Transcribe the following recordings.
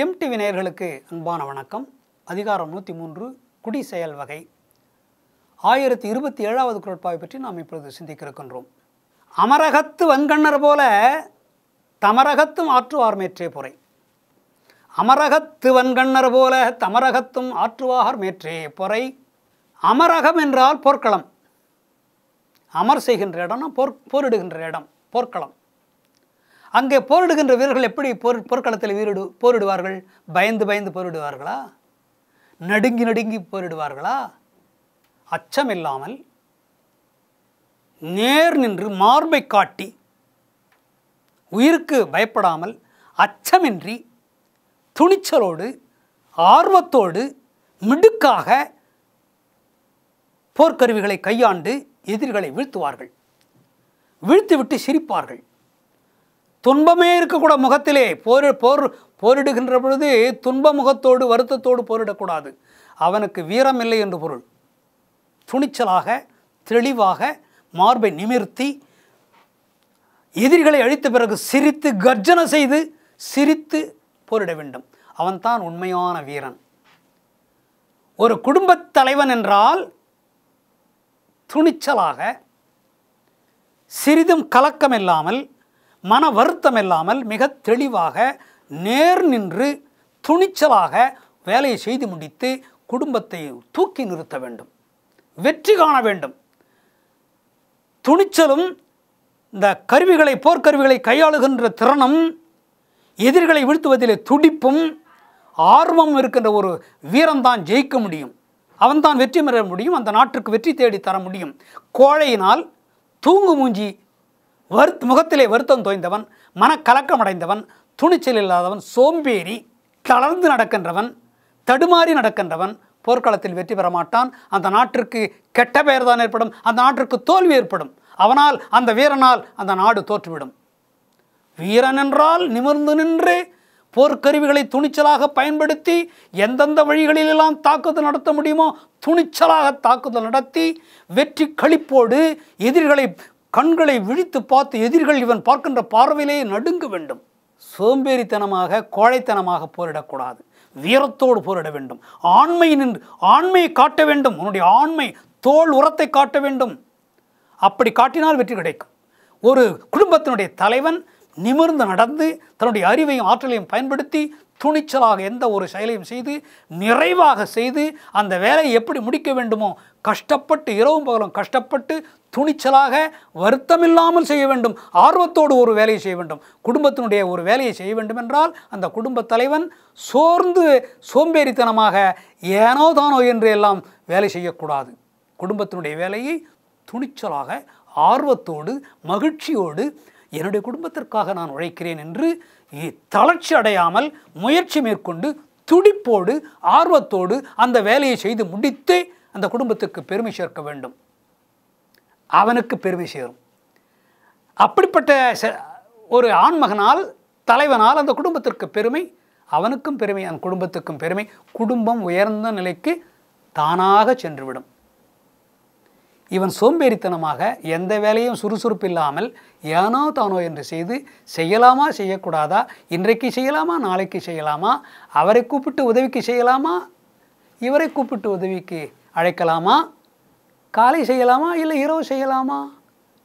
GeM TV நேயர்களுக்கு அன்பான வணக்கம் அதிகாரம் நூற்றி மூன்று குடி செயல் வகை ஆயிரத்தி இருபத்தி ஏழாவது குரட்பாவை பற்றி நாம் இப்பொழுது சிந்திக்க இருக்கின்றோம் அமரகத்து வங்கண்ணர் போல தமரகத்தும் ஆற்றுவார் மேற்றே புரை அமரகத்து வன்கண்ணர் போல தமரகத்தும் ஆற்றுவார் மேற்றே பொறை அமரகம் என்றால் போர்க்களம் அமர் செய்கின்ற இடம்னா போர் போரிடுகின்ற இடம் போர்க்களம் அங்கே போரிடுகின்ற வீரர்கள் எப்படி போர் போர்க்களத்தில் வீரிடு போரிடுவார்கள் பயந்து பயந்து போரிடுவார்களா நடுங்கி நடுங்கி போரிடுவார்களா அச்சம் இல்லாமல் நேர் நின்று மார்பை காட்டி உயிருக்கு பயப்படாமல் அச்சமின்றி துணிச்சலோடு ஆர்வத்தோடு மிடுக்காக போர்க்கருவிகளை கையாண்டு எதிரிகளை வீழ்த்துவார்கள் வீழ்த்துவிட்டு சிரிப்பார்கள் துன்பமே இருக்கக்கூட முகத்திலே போர் போர் போரிடுகின்ற பொழுது துன்ப முகத்தோடு வருத்தத்தோடு போரிடக்கூடாது அவனுக்கு வீரம் இல்லை என்று பொருள் துணிச்சலாக தெளிவாக மார்பை நிமிர்த்தி எதிரிகளை அழித்த பிறகு சிரித்து கர்ஜனை செய்து சிரித்து போரிட வேண்டும் அவன்தான் உண்மையான வீரன் ஒரு குடும்பத் தலைவன் என்றால் துணிச்சலாக சிறிதும் கலக்கம் இல்லாமல் மன வருத்தம் இல்லாமல் மிக தெளிவாக நேர் நின்று துணிச்சலாக வேலையை செய்து முடித்து குடும்பத்தை தூக்கி நிறுத்த வேண்டும் வெற்றி காண வேண்டும் துணிச்சலும் இந்த கருவிகளை போர்க்கருவிகளை கையாளுகின்ற திறனும் எதிரிகளை வீழ்த்துவதிலே துடிப்பும் ஆர்வம் இருக்கின்ற ஒரு வீரம்தான் ஜெயிக்க முடியும் அவன்தான் வெற்றி பெற முடியும் அந்த நாட்டுக்கு வெற்றி தேடி தர முடியும் கோழையினால் தூங்கு மூஞ்சி வருத் முகத்திலே வருத்தம் தோய்ந்தவன் மனக்கலக்கம் அடைந்தவன் துணிச்சல் இல்லாதவன் சோம்பேறி தளர்ந்து நடக்கின்றவன் தடுமாறி நடக்கின்றவன் போர்க்களத்தில் வெற்றி பெற மாட்டான் அந்த நாட்டிற்கு கெட்ட பெயர் தான் ஏற்படும் அந்த நாட்டிற்கு தோல்வி ஏற்படும் அவனால் அந்த வீரனால் அந்த நாடு தோற்றுவிடும் வீரன் என்றால் நிமிர்ந்து நின்று போர்க்கருவிகளை துணிச்சலாக பயன்படுத்தி எந்தெந்த வழிகளிலெல்லாம் தாக்குதல் நடத்த முடியுமோ துணிச்சலாக தாக்குதல் நடத்தி வெற்றி கழிப்போடு எதிரிகளை கண்களை விழித்து பார்த்து எதிரிகள் இவன் பார்க்கின்ற பார்வையிலேயே நடுங்க வேண்டும் சோம்பேறித்தனமாக கோழைத்தனமாக போரிடக்கூடாது வீரத்தோடு போரிட வேண்டும் ஆண்மை நின்று ஆண்மையை காட்ட வேண்டும் உன்னுடைய ஆண்மை தோல் உரத்தை காட்ட வேண்டும் அப்படி காட்டினால் வெற்றி கிடைக்கும் ஒரு குடும்பத்தினுடைய தலைவன் நிமிர்ந்து நடந்து தன்னுடைய அறிவையும் ஆற்றலையும் பயன்படுத்தி துணிச்சலாக எந்த ஒரு செயலையும் செய்து நிறைவாக செய்து அந்த வேலையை எப்படி முடிக்க வேண்டுமோ கஷ்டப்பட்டு இரவும் பகலும் கஷ்டப்பட்டு துணிச்சலாக வருத்தமில்லாமல் செய்ய வேண்டும் ஆர்வத்தோடு ஒரு வேலையை செய்ய வேண்டும் குடும்பத்தினுடைய ஒரு வேலையை செய்ய வேண்டும் என்றால் அந்த குடும்பத் தலைவன் சோர்ந்து சோம்பேறித்தனமாக ஏனோ தானோ என்று எல்லாம் வேலை செய்யக்கூடாது குடும்பத்தினுடைய வேலையை துணிச்சலாக ஆர்வத்தோடு மகிழ்ச்சியோடு என்னுடைய குடும்பத்திற்காக நான் உழைக்கிறேன் என்று தளர்ச்சி அடையாமல் முயற்சி மேற்கொண்டு துடிப்போடு ஆர்வத்தோடு அந்த வேலையை செய்து முடித்து அந்த குடும்பத்துக்கு பெருமை சேர்க்க வேண்டும் அவனுக்கு பெருமை சேரும் அப்படிப்பட்ட ஒரு ஆண்மகனால் தலைவனால் அந்த குடும்பத்திற்கு பெருமை அவனுக்கும் பெருமை அந்த குடும்பத்துக்கும் பெருமை குடும்பம் உயர்ந்த நிலைக்கு தானாக சென்றுவிடும் இவன் சோம்பேறித்தனமாக எந்த வேலையும் சுறுசுறுப்பு இல்லாமல் ஏனோ தானோ என்று செய்து செய்யலாமா செய்யக்கூடாதா இன்றைக்கு செய்யலாமா நாளைக்கு செய்யலாமா அவரை கூப்பிட்டு உதவிக்கு செய்யலாமா இவரை கூப்பிட்டு உதவிக்கு அழைக்கலாமா காலை செய்யலாமா இல்லை இரவு செய்யலாமா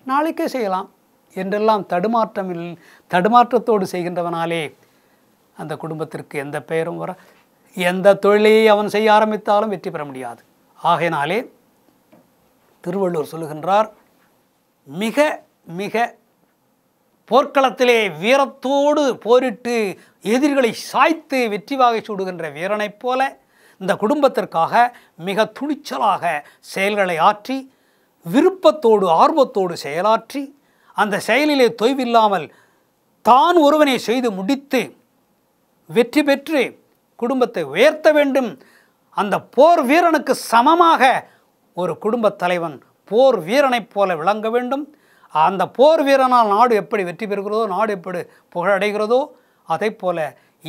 நாளைக்கே செய்யலாம் என்றெல்லாம் தடுமாற்றமில் தடுமாற்றத்தோடு செய்கின்றவனாலே அந்த குடும்பத்திற்கு எந்த பெயரும் வர எந்த தொழிலை அவன் செய்ய ஆரம்பித்தாலும் வெற்றி பெற முடியாது ஆகையினாலே திருவள்ளுவர் சொல்லுகின்றார் மிக மிக போர்க்களத்திலே வீரத்தோடு போரிட்டு எதிரிகளை சாய்த்து வெற்றி வாகை சூடுகின்ற வீரனைப் போல இந்த குடும்பத்திற்காக மிக துணிச்சலாக செயல்களை ஆற்றி விருப்பத்தோடு ஆர்வத்தோடு செயலாற்றி அந்த செயலிலே தொய்வில்லாமல் தான் ஒருவனை செய்து முடித்து வெற்றி பெற்று குடும்பத்தை உயர்த்த வேண்டும் அந்த போர் வீரனுக்கு சமமாக ஒரு குடும்பத் தலைவன் போர் வீரனைப் போல விளங்க வேண்டும் அந்த போர் வீரனால் நாடு எப்படி வெற்றி பெறுகிறதோ நாடு எப்படி புகழடைகிறதோ அதே போல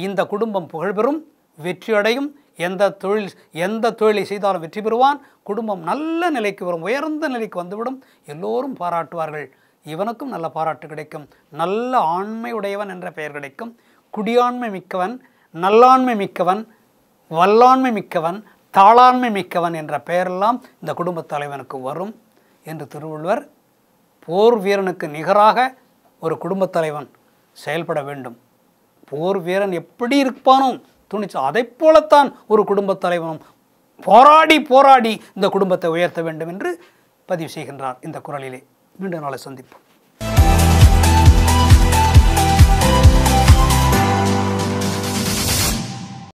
இந்த குடும்பம் புகழ்பெறும் வெற்றியடையும் எந்த தொழில் எந்த தொழிலை செய்தாலும் வெற்றி பெறுவான் குடும்பம் நல்ல நிலைக்கு வரும் உயர்ந்த நிலைக்கு வந்துவிடும் எல்லோரும் பாராட்டுவார்கள் இவனுக்கும் நல்ல பாராட்டு கிடைக்கும் நல்ல ஆண்மை உடையவன் என்ற பெயர் கிடைக்கும் குடியாண்மை மிக்கவன் நல்லாண்மை மிக்கவன் வல்லாண்மை மிக்கவன் தாளாண்மை மிக்கவன் என்ற பெயரெல்லாம் இந்த குடும்பத் தலைவனுக்கு வரும் என்று திருவள்ளுவர் போர் வீரனுக்கு நிகராக ஒரு குடும்பத் தலைவன் செயல்பட வேண்டும் போர் வீரன் எப்படி இருப்பானோ துணிச்சல் அதை போலத்தான் ஒரு குடும்பத் தலைவனும் போராடி போராடி இந்த குடும்பத்தை உயர்த்த வேண்டும் என்று பதிவு செய்கின்றார் இந்த குரலிலே மீண்டும் நாளை சந்திப்போம்